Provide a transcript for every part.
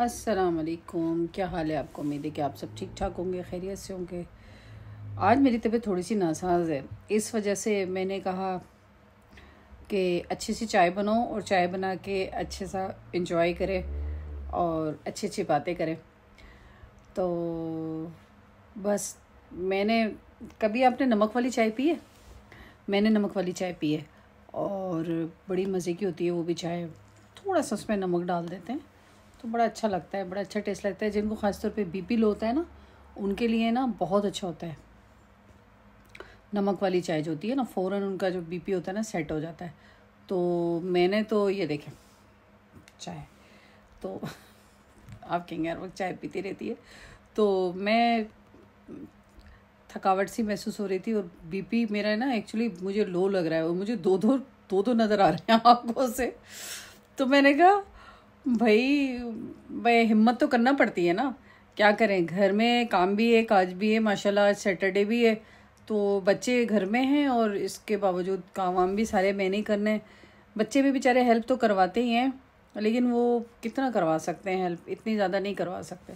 अस्सलाम वालेकुम क्या हाल है आपको उम्मीद है कि आप सब ठीक ठाक होंगे खैरियत से होंगे आज मेरी तबीयत थोड़ी सी नासाज है इस वजह से मैंने कहा कि अच्छी सी चाय बनाओ और चाय बना के अच्छे सा इंजॉय करें और अच्छी अच्छी बातें करें तो बस मैंने कभी आपने नमक वाली चाय पी है मैंने नमक वाली चाय पी है और बड़ी मज़े की होती है वो भी चाय थोड़ा सा उसमें नमक डाल देते हैं तो बड़ा अच्छा लगता है बड़ा अच्छा टेस्ट लगता है जिनको ख़ासतौर पे बीपी लो होता है ना उनके लिए ना बहुत अच्छा होता है नमक वाली चाय जो होती है ना फ़ौर उनका जो बीपी होता है ना सेट हो जाता है तो मैंने तो ये देखे चाय तो आप कहेंगे हर वक्त चाय पीती रहती है तो मैं थकावट सी महसूस हो रही थी और बीपी मेरा ना एक्चुअली मुझे लो लग रहा है और मुझे दो दो दो दो नज़र आ रहे हैं आंखों से तो मैंने कहा भाई भाई हिम्मत तो करना पड़ती है ना क्या करें घर में काम भी है काज भी है माशाल्लाह आज सैटरडे भी है तो बच्चे घर में हैं और इसके बावजूद काम वाम भी सारे मैंने ही करने बच्चे भी बेचारे हेल्प तो करवाते ही हैं लेकिन वो कितना करवा सकते हैं हेल्प इतनी ज़्यादा नहीं करवा सकते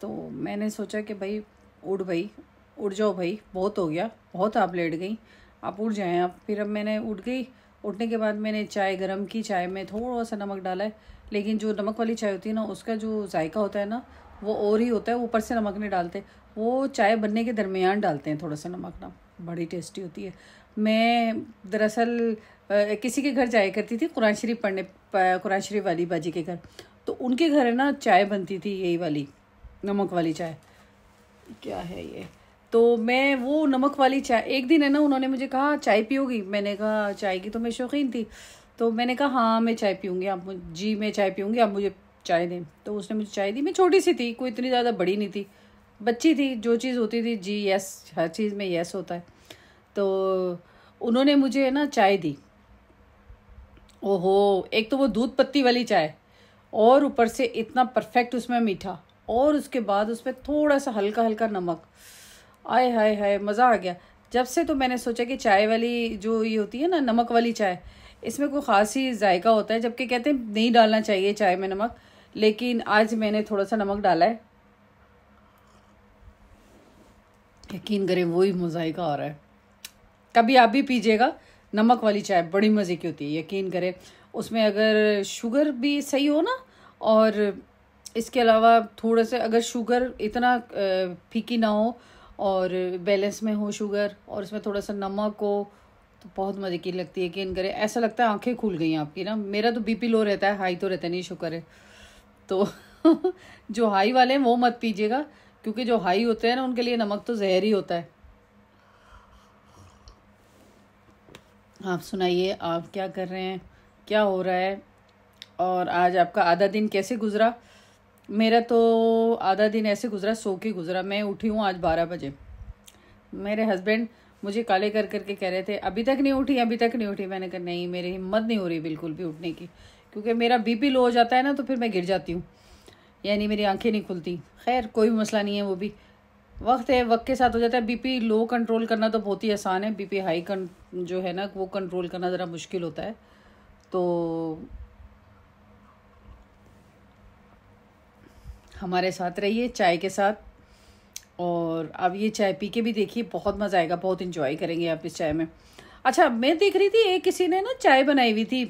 तो मैंने सोचा कि भाई उड़ भाई उड़ जाओ भाई बहुत हो गया बहुत आप लेट गई आप उड़ जाएँ आप फिर अब मैंने उठ गई उठने के बाद मैंने चाय गर्म की चाय में थोड़ा सा नमक डाला है लेकिन जो नमक वाली चाय होती है ना उसका जो जायका होता है ना वो और ही होता है ऊपर से नमक नहीं डालते वो चाय बनने के दरमियान डालते हैं थोड़ा सा नमक ना बड़ी टेस्टी होती है मैं दरअसल किसी के घर जाया करती थी कुरान शरीफ पढ़ने कुरान शरीफ वाली बाजी के घर तो उनके घर है ना चाय बनती थी यही वाली नमक वाली चाय क्या है ये तो मैं वो नमक वाली चाय एक दिन है ना उन्होंने मुझे कहा चाय पियोगी मैंने कहा चाय की तो मैं शौकीन थी तो मैंने कहा हाँ मैं चाय पीऊँगी आप जी मैं चाय पीऊँगी आप मुझे चाय दें तो उसने मुझे चाय दी मैं छोटी सी थी कोई इतनी ज़्यादा बड़ी नहीं थी बच्ची थी जो चीज़ होती थी जी यस हर चीज़ में यस होता है तो उन्होंने मुझे है ना चाय दी ओहो एक तो वो दूध पत्ती वाली चाय और ऊपर से इतना परफेक्ट उसमें मीठा और उसके बाद उसमें थोड़ा सा हल्का हल्का नमक आय हाय हाय मज़ा आ गया जब से तो मैंने सोचा कि चाय वाली जो ये होती है ना नमक वाली चाय इसमें कोई ख़ास ही जायका होता है जबकि कहते हैं नहीं डालना चाहिए चाय में नमक लेकिन आज मैंने थोड़ा सा नमक डाला है यकीन करें वही मजाइका आ रहा है कभी आप भी पीजिएगा नमक वाली चाय बड़ी मज़े की होती है यकीन करें उसमें अगर शुगर भी सही हो ना और इसके अलावा थोड़ा से अगर शुगर इतना फीकी ना हो और बैलेंस में हो शुगर और इसमें थोड़ा सा नमक हो तो बहुत मज़े की लगती है कि इन करें ऐसा लगता है आंखें खुल गई आपकी ना मेरा तो बीपी लो रहता है हाई तो रहता नहीं शुगर है तो जो हाई वाले हैं वो मत पीजिएगा क्योंकि जो हाई होते हैं ना उनके लिए नमक तो जहर ही होता है आप सुनाइए आप क्या कर रहे हैं क्या हो रहा है और आज आपका आधा दिन कैसे गुजरा मेरा तो आधा दिन ऐसे गुजरा सो के गुजरा मैं उठी हूँ आज बारह बजे मेरे हस्बैंड मुझे काले कर करके कह रहे थे अभी तक नहीं उठी अभी तक नहीं उठी मैंने कहा नहीं मेरी हिम्मत नहीं हो रही बिल्कुल भी उठने की क्योंकि मेरा बीपी लो हो जाता है ना तो फिर मैं गिर जाती हूँ यानी मेरी आंखें नहीं खुलती खैर कोई मसला नहीं है वो भी वक्त है वक्त के साथ हो जाता है बीपी लो कंट्रोल करना तो बहुत ही आसान है बीपी हाई कं जो है ना वो कंट्रोल करना ज़रा मुश्किल होता है तो हमारे साथ रहिए चाय के साथ और अब ये चाय पी के भी देखिए बहुत मज़ा आएगा बहुत इन्जॉय करेंगे आप इस चाय में अच्छा मैं देख रही थी एक किसी ने ना चाय बनाई हुई थी आ,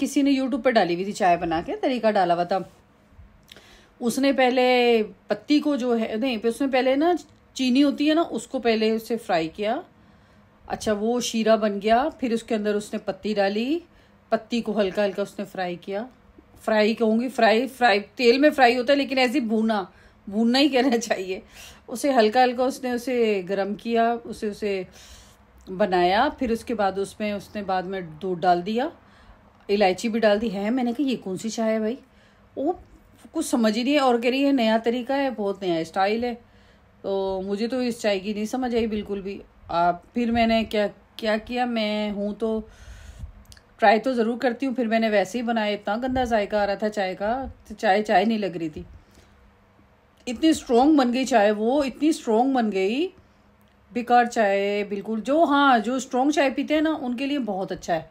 किसी ने यूट्यूब पर डाली हुई थी चाय बना के तरीका डाला हुआ था उसने पहले पत्ती को जो है नहीं उसने पहले ना चीनी होती है ना उसको पहले उसे फ्राई किया अच्छा वो शीरा बन गया फिर उसके अंदर उसने पत्ती डाली पत्ती को हल्का हल्का उसने फ्राई किया फ्राई कहूँगी फ्राई फ्राई तेल में फ्राई होता है लेकिन ऐसी भूना भूनना ही कहना चाहिए उसे हल्का हल्का उसने उसे गर्म किया उसे उसे बनाया फिर उसके बाद उसमें उसने बाद में दूध डाल दिया इलायची भी डाल दी है मैंने कहा ये कौन सी चाय है भाई वो कुछ समझ ही नहीं है और कह रही है नया तरीका है बहुत नया स्टाइल है तो मुझे तो इस चाय की नहीं समझ आई बिल्कुल भी आप फिर मैंने क्या क्या किया मैं हूँ तो ट्राई तो ज़रूर करती हूँ फिर मैंने वैसे ही बनाया इतना गंदा जायका आ रहा था चाय का तो चाय चाय नहीं लग रही थी इतनी स्ट्रॉन्ग बन गई चाय वो इतनी स्ट्रोंग बन गई बेकार चाय बिल्कुल जो हाँ जो स्ट्रोंग चाय पीते हैं ना उनके लिए बहुत अच्छा है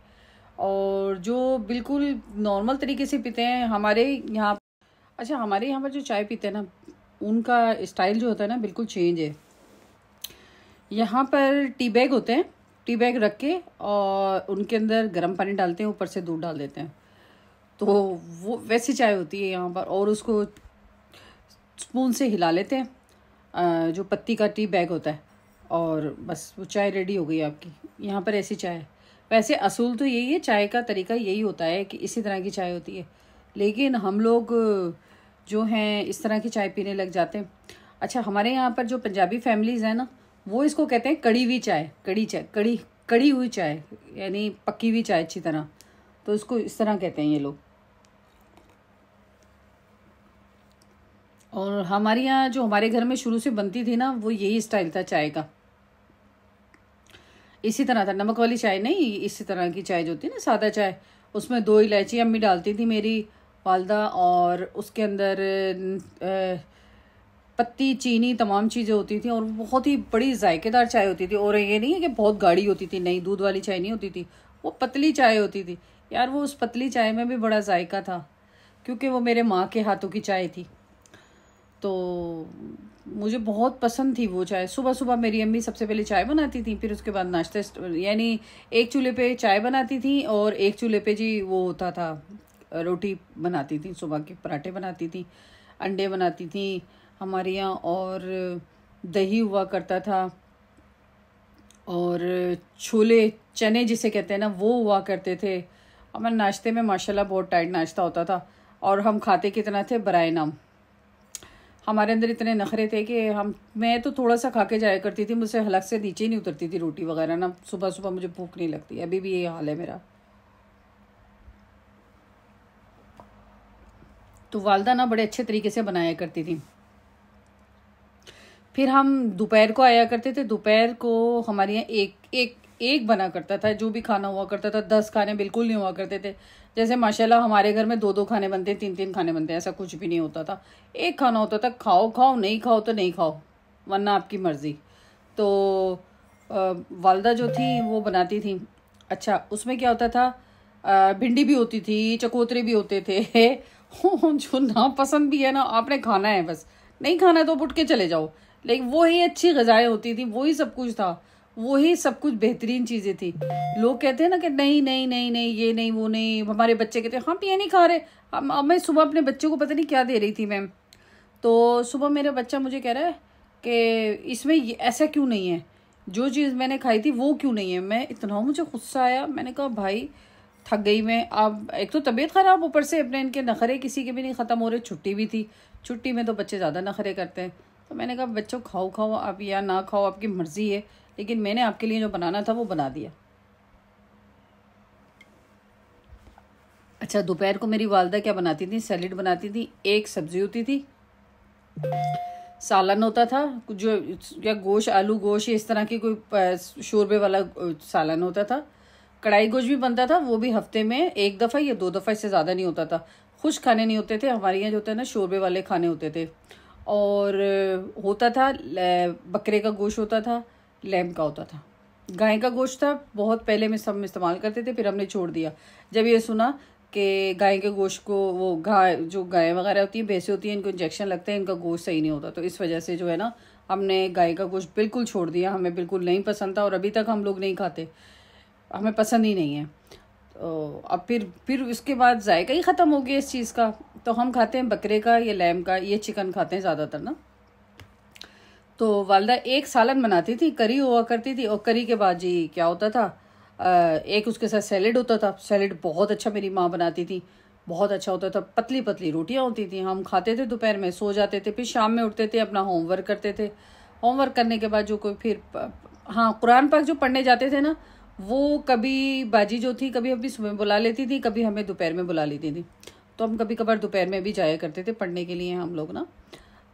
और जो बिल्कुल नॉर्मल तरीके से पीते हैं हमारे यहाँ अच्छा हमारे यहाँ पर जो चाय पीते हैं ना उनका स्टाइल जो होता है ना बिल्कुल चेंज है यहाँ पर टी बैग होते हैं टी बैग रख के और उनके अंदर गर्म पानी डालते हैं ऊपर से दूध डाल देते हैं तो वो वैसी चाय होती है यहाँ पर और उसको स्पून से हिला लेते हैं जो पत्ती का टी बैग होता है और बस वो चाय रेडी हो गई आपकी यहाँ पर ऐसी चाय वैसे असूल तो यही है चाय का तरीका यही होता है कि इसी तरह की चाय होती है लेकिन हम लोग जो हैं इस तरह की चाय पीने लग जाते हैं अच्छा हमारे यहाँ पर जो पंजाबी फैमिलीज़ हैं ना वो इसको कहते हैं कड़ी हुई चाय कड़ी चाय कड़ी कड़ी हुई चाय यानी पकी हुई चाय अच्छी तरह तो इसको इस तरह कहते हैं ये लोग और हमारे यहाँ जो हमारे घर में शुरू से बनती थी ना वो यही स्टाइल था चाय का इसी तरह था नमक वाली चाय नहीं इसी तरह की चाय जो होती है ना सादा चाय उसमें दो इलायची अम्मी डालती थी मेरी वालदा और उसके अंदर पत्ती चीनी तमाम चीज़ें होती थी और बहुत ही बड़ी जायकेदार चाय होती थी और ये नहीं है कि बहुत गाढ़ी होती थी नहीं दूध वाली चाय नहीं होती थी वो पतली चाय होती थी यार वो उस पतली चाय में भी बड़ा जायका था क्योंकि वो मेरे माँ के हाथों की चाय थी तो मुझे बहुत पसंद थी वो चाय सुबह सुबह मेरी अम्मी सबसे पहले चाय बनाती थी फिर उसके बाद नाश्ता यानी एक चूल्हे पे चाय बनाती थी और एक चूल्हे पे जी वो होता था रोटी बनाती थी सुबह के पराठे बनाती थी अंडे बनाती थी हमारे यहाँ और दही हुआ करता था और छोले चने जिसे कहते हैं ना वो हुआ करते थे हमारे नाश्ते में माशाल्लाह बहुत टाइट नाश्ता होता था और हम खाते कितना थे बरए नाम हमारे अंदर इतने नखरे थे कि हम मैं तो थोड़ा सा खा के जाया करती थी मुझसे हलक से नीचे ही नहीं उतरती थी रोटी वगैरह ना सुबह सुबह मुझे भूख नहीं लगती अभी भी ये हाल है मेरा तो वालदा ना बड़े अच्छे तरीके से बनाया करती थी फिर हम दोपहर को आया करते थे दोपहर को हमारे यहाँ एक एक एक बना करता था जो भी खाना हुआ करता था दस खाने बिल्कुल नहीं हुआ करते थे जैसे माशाल्लाह हमारे घर में दो दो खाने बनते तीन तीन खाने बनते हैं ऐसा कुछ भी नहीं होता था एक खाना होता था खाओ खाओ नहीं खाओ तो नहीं खाओ वरना आपकी मर्ज़ी तो वालदा जो थी वो बनाती थी अच्छा उसमें क्या होता था भिंडी भी होती थी चकोतरे भी होते थे जो ना पसंद भी है ना आपने खाना है बस नहीं खाना है तो उठ के चले जाओ लेकिन वो ही अच्छी गजाएं होती थी वही सब कुछ था वही सब कुछ बेहतरीन चीज़ें थी लोग कहते हैं ना कि नहीं नहीं नहीं नहीं ये नहीं वो नहीं हमारे बच्चे कहते हैं हम ये नहीं खा रहे अब मैं सुबह अपने बच्चे को पता नहीं क्या दे रही थी मैम तो सुबह मेरा बच्चा मुझे कह रहा है कि इसमें ऐसा क्यों नहीं है जो चीज़ मैंने खाई थी वो क्यों नहीं है मैं इतना मुझे गुस्सा आया मैंने कहा भाई थक गई मैं अब एक तो तबीयत ख़राब ऊपर से अपने इनके नखरे किसी के भी नहीं ख़त्म हो रहे छुट्टी भी थी छुट्टी में तो बच्चे ज़्यादा नखरे करते हैं तो मैंने कहा बच्चों खाओ खाओ आप या ना खाओ आपकी मर्ज़ी है लेकिन मैंने आपके लिए जो बनाना था वो बना दिया अच्छा दोपहर को मेरी वालदा क्या बनाती थी सैलड बनाती थी एक सब्ज़ी होती थी सालन होता था जो या गोश आलू गोश इस तरह की कोई शोरबे वाला सालन होता था कढ़ाई गोश भी बनता था वो भी हफ्ते में एक दफ़ा या दो दफ़ा इससे ज़्यादा नहीं होता था खुश खाने नहीं होते थे हमारे यहाँ जो होते हैं ना शोरबे वाले खाने होते थे और होता था बकरे का गोश्त होता था लैम्प का होता था गाय का गोश्त था बहुत पहले में सब इस्तेमाल करते थे फिर हमने छोड़ दिया जब ये सुना कि गाय के गोश्त को वो गाय जो गाय वगैरह होती हैं भैंसे होती हैं इनको इंजेक्शन लगते हैं इनका गोश्त सही नहीं होता तो इस वजह से जो है ना हमने गाय का गोश्त बिल्कुल छोड़ दिया हमें बिल्कुल नहीं पसंद था और अभी तक हम लोग नहीं खाते हमें पसंद ही नहीं है अब फिर फिर उसके बाद जायका ही ख़त्म हो गया इस चीज़ का तो हम खाते हैं बकरे का ये लैम का ये चिकन खाते हैं ज़्यादातर ना तो वालदा एक सालन बनाती थी करी हुआ करती थी और करी के बाद जी क्या होता था एक उसके साथ सैलेड होता था सैलेड बहुत अच्छा मेरी माँ बनाती थी बहुत अच्छा होता था पतली पतली रोटियाँ होती थी हम खाते थे दोपहर में सो जाते थे फिर शाम में उठते थे अपना होमवर्क करते थे होमवर्क करने के बाद जो कोई फिर हाँ कुरान पाक जो पढ़ने जाते थे ना वो कभी बाजी जो थी कभी हमें सुबह बुला लेती थी कभी हमें दोपहर में बुला लेती थी तो हम कभी कभार दोपहर में भी जाया करते थे पढ़ने के लिए हम लोग ना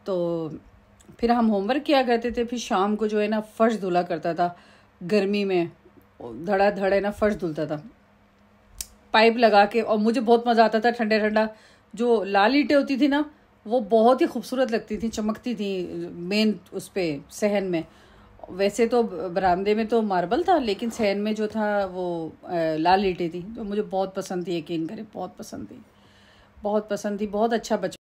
तो फिर हम होमवर्क किया करते थे फिर शाम को जो है ना फ़र्श धुला करता था गर्मी में धड़ा धड़ा है ना फ़र्श धुलता था पाइप लगा के और मुझे बहुत मज़ा आता था ठंडा ठंडा जो लाल ईटें होती थी ना वो बहुत ही खूबसूरत लगती थी चमकती थी मेन उस पर सहन में वैसे तो बरामदे में तो मार्बल था लेकिन सैन में जो था वो लाल ईटें थी जो तो मुझे बहुत पसंद थी यकीन करें बहुत पसंद थी बहुत पसंद थी बहुत अच्छा बच